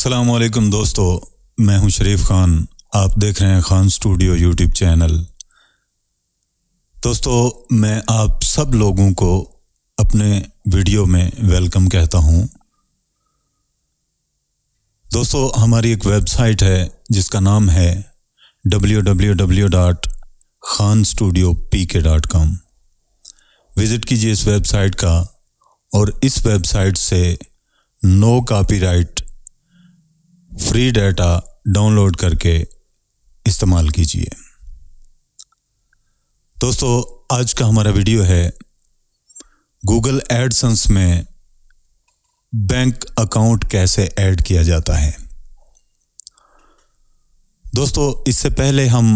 असलम दोस्तों मैं हूं शरीफ खान आप देख रहे हैं खान स्टूडियो यूट्यूब चैनल दोस्तों मैं आप सब लोगों को अपने वीडियो में वेलकम कहता हूं दोस्तों हमारी एक वेबसाइट है जिसका नाम है W W W dot Khan studio P K dot com visit कीजिए इस वेबसाइट का और इस वेबसाइट से no copyright free data download करके इस्तेमाल कीजिए दोस्तों आज का हमारा वीडियो है गूगल एडसंस में बैंक अकाउंट कैसे ऐड किया जाता है दोस्तों इससे पहले हम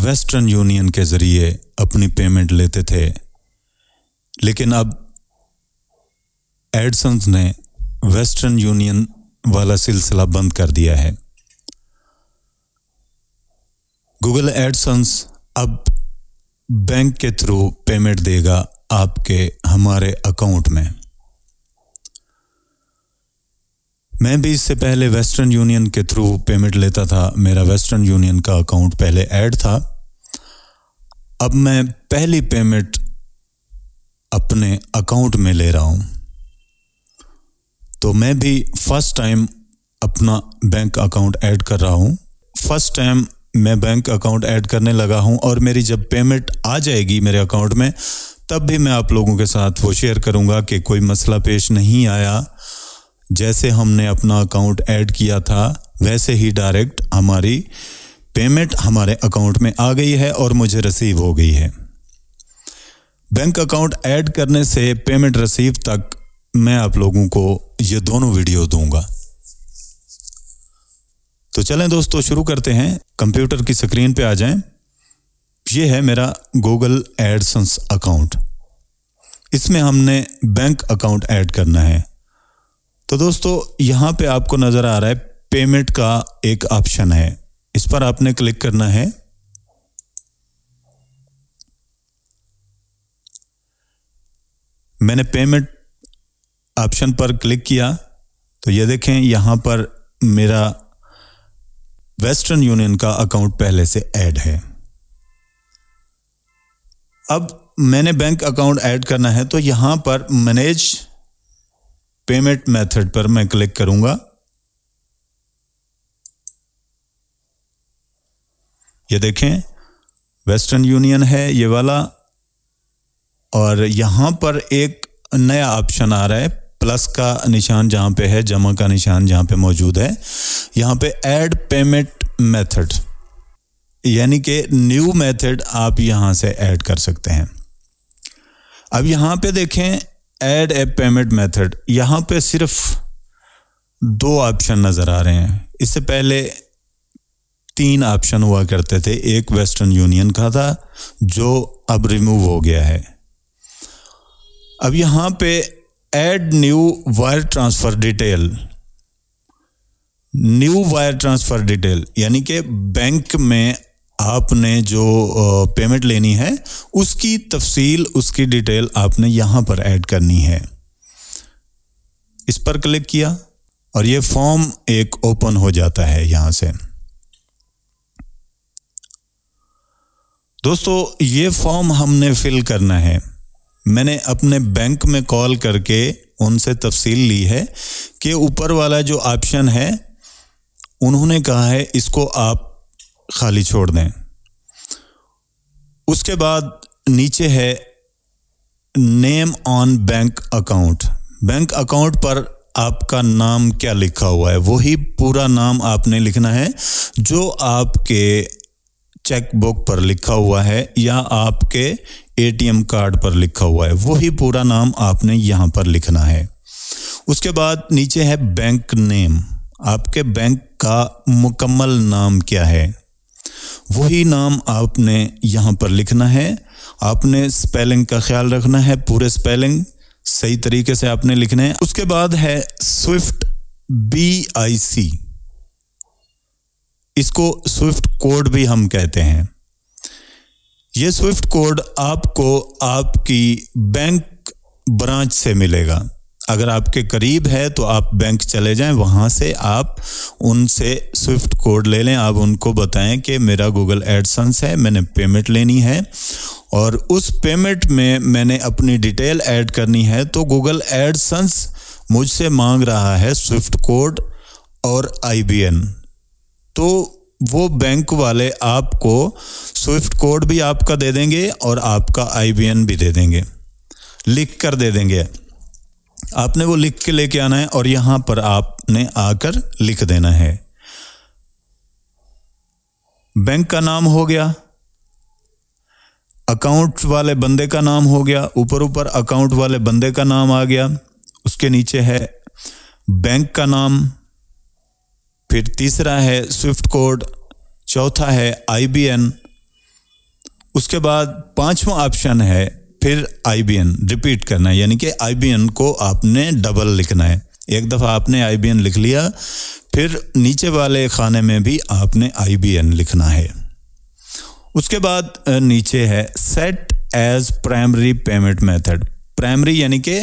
वेस्टर्न यूनियन के ज़रिए अपनी पेमेंट लेते थे लेकिन अब एडसन्स ने वेस्टर्न यूनियन वाला सिलसिला बंद कर दिया है गूगल एडसन्स अब बैंक के थ्रू पेमेंट देगा आपके हमारे अकाउंट में मैं भी इससे पहले वेस्टर्न यूनियन के थ्रू पेमेंट लेता था मेरा वेस्टर्न यूनियन का अकाउंट पहले ऐड था अब मैं पहली पेमेंट अपने अकाउंट में ले रहा हूं तो मैं भी फर्स्ट टाइम अपना बैंक अकाउंट ऐड कर रहा हूँ फर्स्ट टाइम मैं बैंक अकाउंट ऐड करने लगा हूँ और मेरी जब पेमेंट आ जाएगी मेरे अकाउंट में तब भी मैं आप लोगों के साथ वो शेयर करूँगा कि कोई मसला पेश नहीं आया जैसे हमने अपना अकाउंट ऐड किया था वैसे ही डायरेक्ट हमारी पेमेंट हमारे अकाउंट में आ गई है और मुझे रिसीव हो गई है बैंक अकाउंट ऐड करने से पेमेंट रिसीव तक मैं आप लोगों को ये दोनों वीडियो दूंगा तो चलें दोस्तों शुरू करते हैं कंप्यूटर की स्क्रीन पे आ जाएं ये है मेरा गूगल एडसन्स अकाउंट इसमें हमने बैंक अकाउंट ऐड करना है तो दोस्तों यहाँ पे आपको नज़र आ रहा है पेमेंट का एक ऑप्शन है इस पर आपने क्लिक करना है मैंने पेमेंट ऑप्शन पर क्लिक किया तो ये देखें यहाँ पर मेरा वेस्टर्न यूनियन का अकाउंट पहले से ऐड है अब मैंने बैंक अकाउंट ऐड करना है तो यहाँ पर मैनेज पेमेंट मेथड पर मैं क्लिक करूँगा ये देखें वेस्टर्न यूनियन है ये वाला और यहाँ पर एक नया ऑप्शन आ रहा है प्लस का निशान जहाँ पे है जमा का निशान जहाँ पे मौजूद है यहाँ पे ऐड पेमेंट मेथड यानी कि न्यू मेथड आप यहाँ से ऐड कर सकते हैं अब यहाँ पे देखें ऐड ए पेमेंट मेथड यहाँ पे सिर्फ दो ऑप्शन नज़र आ रहे हैं इससे पहले तीन ऑप्शन हुआ करते थे एक वेस्टर्न यूनियन का था जो अब रिमूव हो गया है अब यहाँ पे add new wire transfer detail new wire transfer detail यानी कि बैंक में आपने जो पेमेंट लेनी है उसकी तफसील उसकी डिटेल आपने यहां पर ऐड करनी है इस पर क्लिक किया और ये फॉर्म एक ओपन हो जाता है यहां से दोस्तों ये फॉर्म हमने फिल करना है मैंने अपने बैंक में कॉल करके उनसे तफसील ली है कि ऊपर वाला जो ऑप्शन है उन्होंने कहा है इसको आप खाली छोड़ दें उसके बाद नीचे है name on bank account bank account पर आपका नाम क्या लिखा हुआ है वही पूरा नाम आपने लिखना है जो आपके चेकबुक पर लिखा हुआ है या आपके एटीएम कार्ड पर लिखा हुआ है वही पूरा नाम आपने यहाँ पर लिखना है उसके बाद नीचे है बैंक नेम आपके बैंक का मुकम्मल नाम क्या है वही नाम आपने यहाँ पर लिखना है आपने स्पेलिंग का ख्याल रखना है पूरे स्पेलिंग सही तरीके से आपने लिखना है उसके बाद है स्विफ्ट बी आई सी इसको स्विफ्ट कोड भी हम कहते हैं ये स्विफ्ट कोड आपको आपकी बैंक ब्रांच से मिलेगा अगर आपके करीब है तो आप बैंक चले जाएं वहाँ से आप उनसे स्विफ्ट कोड ले लें आप उनको बताएं कि मेरा गूगल एडसन्स है मैंने पेमेंट लेनी है और उस पेमेंट में मैंने अपनी डिटेल ऐड करनी है तो गूगल एडसन्स मुझसे मांग रहा है स्विफ्ट कोड और आई तो वो बैंक वाले आपको स्विफ्ट कोड भी आपका दे देंगे और आपका आई भी दे देंगे लिख कर दे देंगे आपने वो लिख के लेके आना है और यहां पर आपने आकर लिख देना है बैंक का नाम हो गया अकाउंट वाले बंदे का नाम हो गया ऊपर ऊपर अकाउंट वाले बंदे का नाम आ गया उसके नीचे है बैंक का नाम फिर तीसरा है स्विफ्ट कोड चौथा है आई उसके बाद पांचवा ऑप्शन है फिर आई रिपीट करना है यानी कि आई को आपने डबल लिखना है एक दफ़ा आपने आई लिख लिया फिर नीचे वाले खाने में भी आपने आई लिखना है उसके बाद नीचे है set as primary payment method primary यानी कि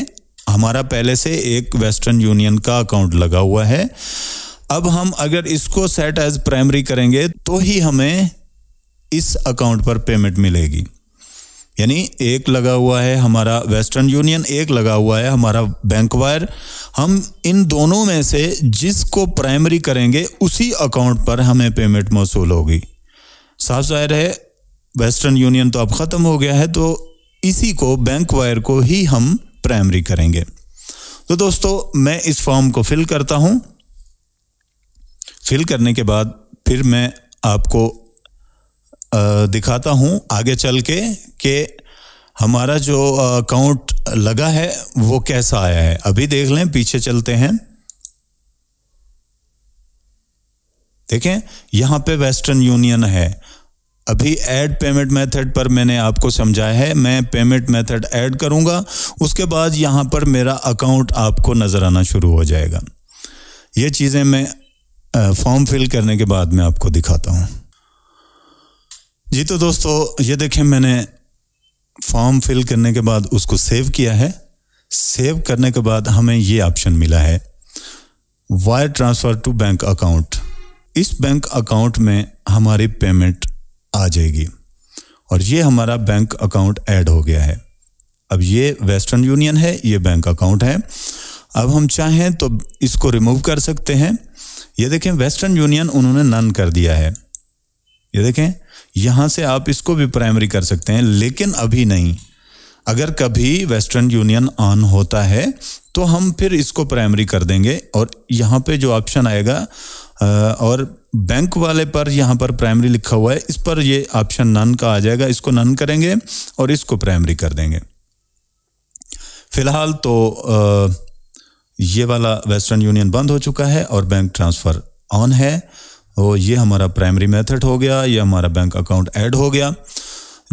हमारा पहले से एक वेस्टर्न यूनियन का अकाउंट लगा हुआ है अब हम अगर इसको सेट एज प्राइमरी करेंगे तो ही हमें इस अकाउंट पर पेमेंट मिलेगी यानी एक लगा हुआ है हमारा वेस्टर्न यूनियन एक लगा हुआ है हमारा बैंक वायर हम इन दोनों में से जिसको प्राइमरी करेंगे उसी अकाउंट पर हमें पेमेंट मौसू होगी साफ जाहिर है वेस्टर्न यूनियन तो अब ख़त्म हो गया है तो इसी को बैंक वायर को ही हम प्राइमरी करेंगे तो दोस्तों मैं इस फॉर्म को फिल करता हूँ फिल करने के बाद फिर मैं आपको दिखाता हूँ आगे चल के कि हमारा जो अकाउंट लगा है वो कैसा आया है अभी देख लें पीछे चलते हैं देखें यहाँ पे वेस्टर्न यूनियन है अभी ऐड पेमेंट मेथड पर मैंने आपको समझाया है मैं पेमेंट मेथड ऐड करूँगा उसके बाद यहाँ पर मेरा अकाउंट आपको नज़र आना शुरू हो जाएगा ये चीज़ें मैं फॉर्म फिल करने के बाद मैं आपको दिखाता हूँ जी तो दोस्तों ये देखें मैंने फॉर्म फिल करने के बाद उसको सेव किया है सेव करने के बाद हमें ये ऑप्शन मिला है wire transfer to bank account इस बैंक अकाउंट में हमारी पेमेंट आ जाएगी और ये हमारा बैंक अकाउंट ऐड हो गया है अब ये वेस्टर्न यूनियन है ये बैंक अकाउंट है अब हम चाहें तो इसको रिमूव कर सकते हैं ये देखें वेस्टर्न यूनियन उन्होंने नन कर दिया है ये देखें यहाँ से आप इसको भी प्राइमरी कर सकते हैं लेकिन अभी नहीं अगर कभी वेस्टर्न यूनियन ऑन होता है तो हम फिर इसको प्राइमरी कर देंगे और यहाँ पे जो ऑप्शन आएगा और बैंक वाले पर यहाँ पर प्राइमरी लिखा हुआ है इस पर ये ऑप्शन नन का आ जाएगा इसको नन करेंगे और इसको प्राइमरी कर देंगे फिलहाल तो आ, ये वाला वेस्टर्न यूनियन बंद हो चुका है और बैंक ट्रांसफ़र ऑन है तो ये हमारा प्राइमरी मेथड हो गया ये हमारा बैंक अकाउंट ऐड हो गया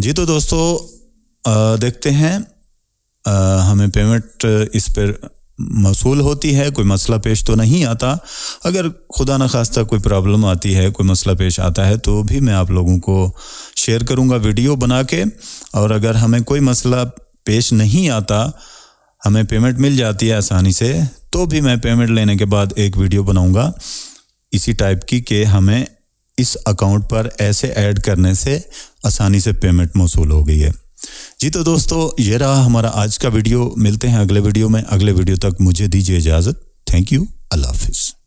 जी तो दोस्तों आ, देखते हैं आ, हमें पेमेंट इस पर मौसूल होती है कोई मसला पेश तो नहीं आता अगर खुदा न खास्ता कोई प्रॉब्लम आती है कोई मसला पेश आता है तो भी मैं आप लोगों को शेयर करूंगा वीडियो बना के और अगर हमें कोई मसला पेश नहीं आता हमें पेमेंट मिल जाती है आसानी से तो भी मैं पेमेंट लेने के बाद एक वीडियो बनाऊंगा इसी टाइप की कि हमें इस अकाउंट पर ऐसे ऐड करने से आसानी से पेमेंट मौसू हो गई है जी तो दोस्तों ये रहा हमारा आज का वीडियो मिलते हैं अगले वीडियो में अगले वीडियो तक मुझे दीजिए इजाज़त थैंक यू अल्लाह हाफिज़